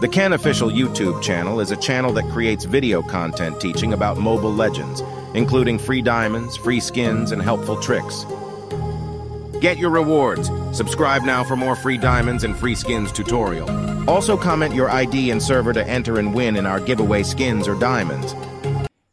The Ken Official YouTube channel is a channel that creates video content teaching about mobile legends, including free diamonds, free skins, and helpful tricks. Get your rewards. Subscribe now for more free diamonds and free skins tutorial. Also comment your ID and server to enter and win in our giveaway skins or diamonds.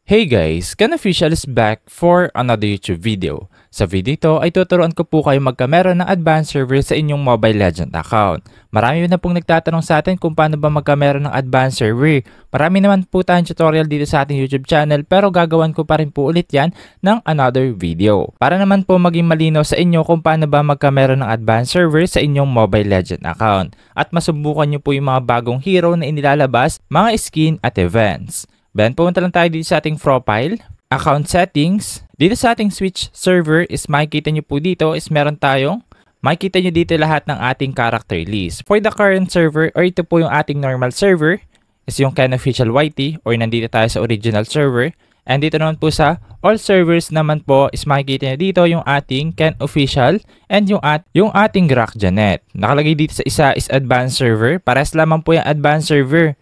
Hey guys, Ken Official is back for another YouTube video. Sa video ito ay tuturuan ko po kayo magkamera ng advanced server sa inyong Mobile Legend account. Marami na pong nagtatanong sa atin kung paano ba magkamera ng advanced server. Marami naman po tayong tutorial dito sa ating YouTube channel pero gagawan ko pa rin po ulit yan ng another video. Para naman po maging malinaw sa inyo kung paano ba magkamera ng advanced server sa inyong Mobile Legend account. At masubukan nyo po yung mga bagong hero na inilalabas, mga skin at events. Then, pumunta lang tayo dito sa ating profile, account settings. Dito sa ating Switch server is makikita nyo po dito is meron tayong makikita nyo dito lahat ng ating character list. For the current server, or ito po yung ating normal server, is yung Ken Official YT or nandito tayo sa original server. And dito naman po sa all servers naman po is makikita nyo dito yung ating Ken Official and yung, at, yung ating Rock Janet. Nakalagay dito sa isa is advanced server. Pares lamang po yung advanced server.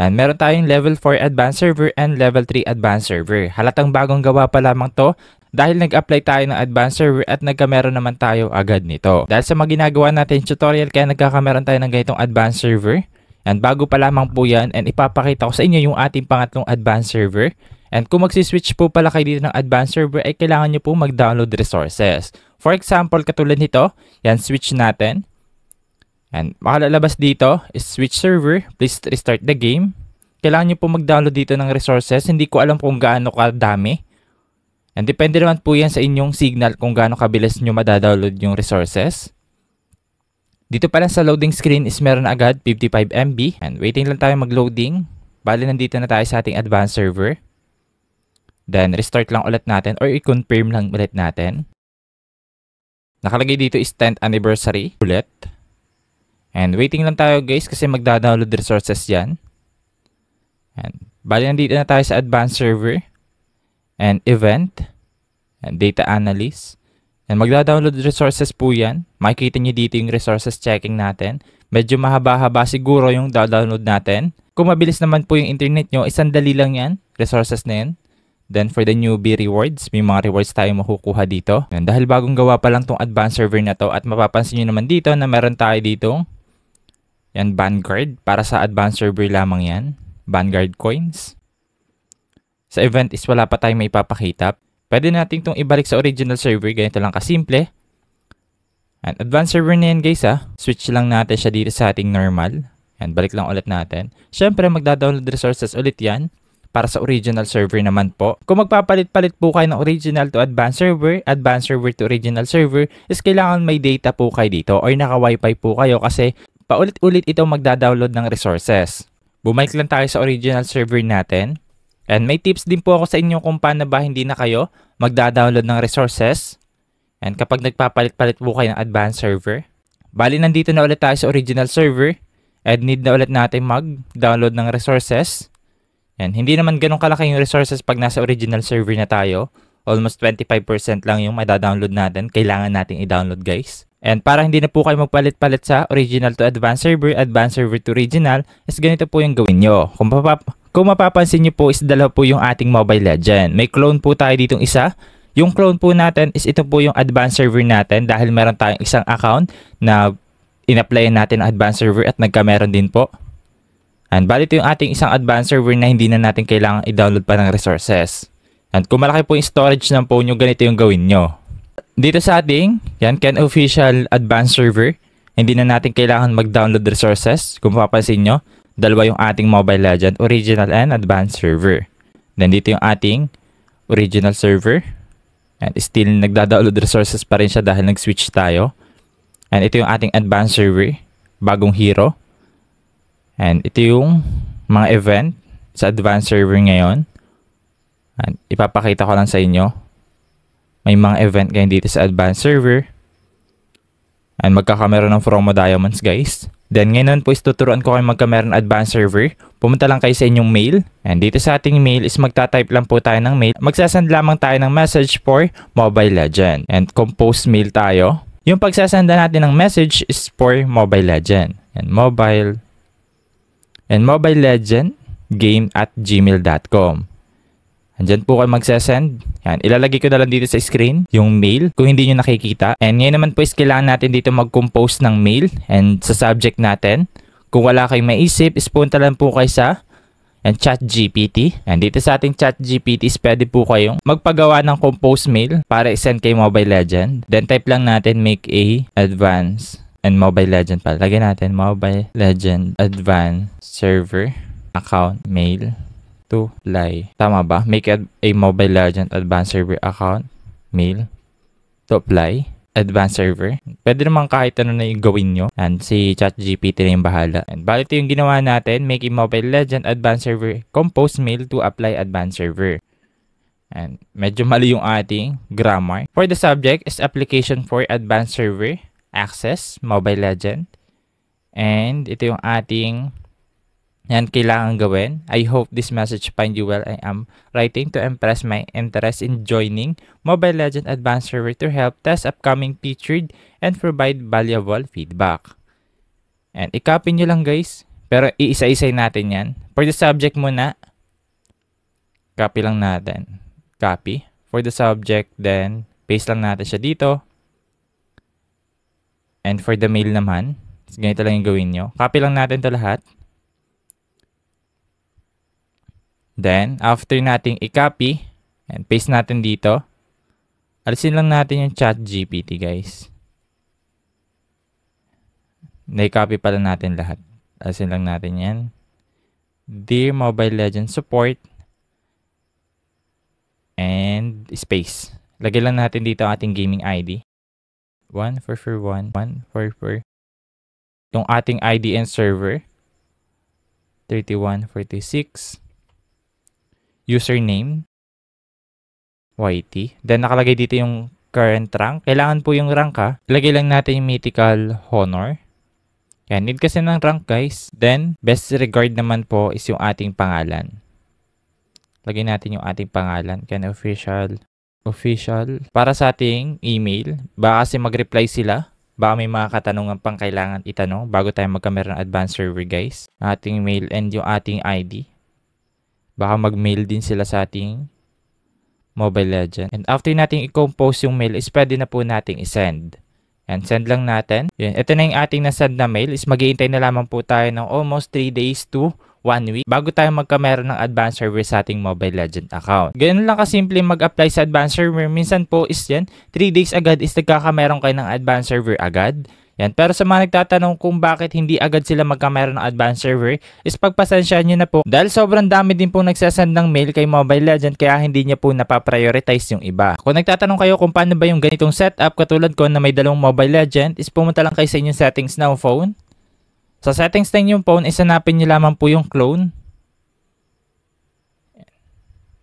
And meron tayong level 4 advanced server and level 3 advanced server. Halatang bagong gawa pa lamang to dahil nag-apply tayo ng advanced server at nagkameron naman tayo agad nito. Dahil sa mga ginagawa natin tutorial kaya nagkakameron tayo ng ganitong advanced server. And bago pa lamang po yan and ipapakita ko sa inyo yung ating pangatlong advanced server. And kung magsiswitch po pala kayo dito ng advanced server ay kailangan nyo po mag-download resources. For example, katulad nito, yan switch natin. And makalalabas dito is switch server. Please restart the game. Kailangan nyo po mag-download dito ng resources. Hindi ko alam kung gaano kadami. And depende naman po yan sa inyong signal kung gaano kabilis nyo madadownload yung resources. Dito pala sa loading screen is meron agad 55 MB. And waiting lang tayo mag-loading. Bali nandito na tayo sa ating advanced server. Then restart lang ulit natin or i-confirm lang ulit natin. Nakalagay dito is 10th anniversary ulit. And waiting lang tayo guys kasi magda-download resources yan. And bali nandito na tayo sa advanced server and event and data analyst. And magda-download resources po yan. Makikita nyo dito yung resources checking natin. Medyo mahaba-haba siguro yung da-download natin. Kung mabilis naman po yung internet nyo, dali lang yan. Resources na yan. Then for the newbie rewards, may mga rewards tayo makukuha dito. And dahil bagong gawa pa lang tong advanced server na to at mapapansin nyo naman dito na meron tayo ditong yan, Vanguard. Para sa advanced server lamang yan. Vanguard coins. Sa event is wala pa tayong may papakita. Pwede natin itong ibalik sa original server. Ganito lang kasimple. And advanced server na yan guys ha. Ah. Switch lang natin siya dito sa ating normal. And balik lang ulit natin. Siyempre magda-download resources ulit yan para sa original server naman po. Kung magpapalit-palit po kayo ng original to advanced server, advanced server to original server, is kailangan may data po kayo dito or naka-wifi po kayo kasi paulit-ulit itong magda-download ng resources. Bumalik lang tayo sa original server natin. And may tips din po ako sa inyo kung paano ba hindi na kayo magda-download ng resources. And kapag nagpapalit-palit po kayo ng advanced server. Bali, nandito na ulit tayo sa original server. And need na ulit natin mag-download ng resources. And hindi naman ganun kalaki yung resources pag nasa original server na tayo. Almost 25% lang yung madadownload natin. Kailangan natin i-download guys. And para hindi na po kayo magpalit-palit sa original to advanced server, advanced server to original, is ganito po yung gawin nyo. Kung, papap kung mapapansin nyo po is dalawa po yung ating Mobile Legend. May clone po tayo ditong isa. Yung clone po natin is ito po yung advanced server natin dahil meron tayong isang account na in-applyan natin ang advanced server at nagka-meron din po. And bali ito yung ating isang advanced server na hindi na natin kailangan i-download pa ng resources. And kung malaki po yung storage ng phone nyo, ganito yung gawin nyo. Dito sa ating yan, can Official Advanced Server, hindi na natin kailangan mag-download resources. Kung papansin nyo, dalawa yung ating Mobile Legend, Original and Advanced Server. Then dito yung ating Original Server. And still nagda-download resources pa rin siya dahil nag-switch tayo. And ito yung ating Advanced Server, bagong hero. And ito yung mga event sa Advanced Server ngayon. And ipapakita ko lang sa inyo may mga event kayo dito sa advanced server. And magkakamera ng Fromo Diamonds guys. Then ngayon naman po is tuturuan ko kayo magkamera ng advanced server. Pumunta lang kayo sa inyong mail. And dito sa ating mail is magta-type lang po tayo ng mail. Magsasend lamang tayo ng message for Mobile Legend. And compose mail tayo. Yung pagsasanda natin ng message is for Mobile Legend. And Mobile and Mobile Legend game at gmail.com. Andyan po kayo magsesend. Yan, ilalagay ko na lang dito sa screen yung mail kung hindi nyo nakikita. And ngayon naman po is kailangan natin dito mag-compose ng mail and sa subject natin. Kung wala kayong maisip, ispunta lang po kayo sa yan, chat GPT. And dito sa ating chat GPT is pwede po kayong magpagawa ng compose mail para isend kay Mobile Legend. Then type lang natin make a advance and Mobile Legend pala. Lagyan natin Mobile Legend advance Server Account Mail to lie. Tama ba? Make a, Mobile Legend Advanced Server account, mail, to apply, advanced server. Pwede naman kahit ano na yung gawin nyo. And si ChatGPT na yung bahala. And bali ito yung ginawa natin, make a Mobile Legend Advanced Server, compose mail to apply advanced server. And medyo mali yung ating grammar. For the subject is application for advanced server, access, Mobile Legend. And ito yung ating yan kailangan gawin. I hope this message find you well. I am writing to impress my interest in joining Mobile Legend Advanced Server to help test upcoming featured and provide valuable feedback. And i-copy nyo lang guys. Pero iisa-isay natin yan. For the subject muna, copy lang natin. Copy. For the subject, then paste lang natin siya dito. And for the mail naman, ganito lang yung gawin nyo. Copy lang natin to lahat. Then, after nating i-copy and paste natin dito, alisin lang natin yung chat GPT guys. Na-copy pala natin lahat. Alisin lang natin yan. Dear Mobile Legends Support and space. Lagay lang natin dito ang ating gaming ID. 1441144. 144. Yung ating ID and server. 3146 username, YT. Then nakalagay dito yung current rank. Kailangan po yung rank ha. Ilagay lang natin yung mythical honor. Yan, need kasi ng rank guys. Then, best regard naman po is yung ating pangalan. Lagay natin yung ating pangalan. Can official, official. Para sa ating email, baka kasi magreply sila. Baka may mga katanungan pang kailangan itanong bago tayo magka ng advanced server guys. Ating email and yung ating ID. Baka mag-mail din sila sa ating Mobile Legend. And after nating i-compose yung mail is pwede na po nating i-send. And send lang natin. Yan. Ito na yung ating nasend na mail is maghihintay na lamang po tayo ng almost 3 days to 1 week bago tayo magkamera ng advanced server sa ating Mobile Legend account. Ganun lang kasimple mag-apply sa advanced server. Minsan po is yan, 3 days agad is nagkakameron kayo ng advanced server agad. Yan. Pero sa mga nagtatanong kung bakit hindi agad sila magkamera ng advanced server is pagpasensya nyo na po dahil sobrang dami din po nagsasend ng mail kay Mobile Legend kaya hindi niya po napaprioritize yung iba. Kung nagtatanong kayo kung paano ba yung ganitong setup katulad ko na may dalawang Mobile Legend is pumunta lang kayo sa inyong settings ng phone. Sa settings ng inyong phone, isanapin nyo lamang po yung clone.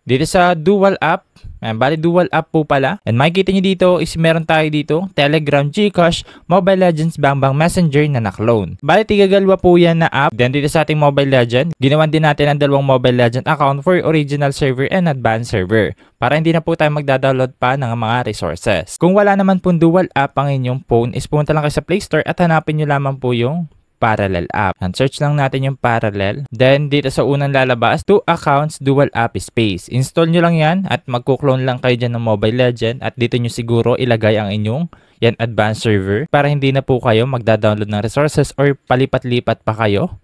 Dito sa dual app, Ayan, bali dual app po pala. And makikita nyo dito is meron tayo dito, Telegram, Gcash, Mobile Legends, Bangbang Messenger na naklone. Bali tigagalwa po yan na app. Then dito sa ating Mobile Legend, ginawan din natin ang dalawang Mobile Legend account for original server and advanced server para hindi na po tayo magda-download pa ng mga resources. Kung wala naman pong dual app ang inyong phone, is pumunta lang kayo sa Play Store at hanapin nyo lamang po yung parallel app. And search lang natin yung parallel. Then dito sa unang lalabas, two accounts dual app space. Install nyo lang yan at magkuklone lang kayo dyan ng Mobile Legend at dito nyo siguro ilagay ang inyong yan advanced server para hindi na po kayo magda-download ng resources or palipat-lipat pa kayo.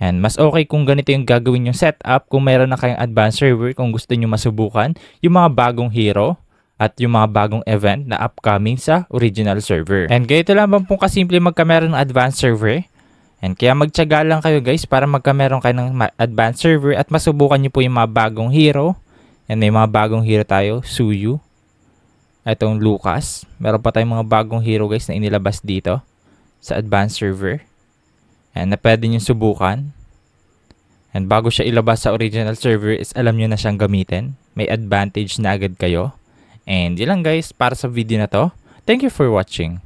And mas okay kung ganito yung gagawin yung setup kung meron na kayong advanced server kung gusto nyo masubukan yung mga bagong hero at yung mga bagong event na upcoming sa original server. And ganito lamang pong kasimple magkamera ng advanced server And kaya magtyaga lang kayo guys para magka meron kayo ng advanced server at masubukan nyo po yung mga bagong hero. And may mga bagong hero tayo, Suyu. Itong Lucas. Meron pa tayong mga bagong hero guys na inilabas dito sa advanced server. And na pwede nyo subukan. And bago siya ilabas sa original server is alam nyo na siyang gamitin. May advantage na agad kayo. And yun lang guys para sa video na to. Thank you for watching.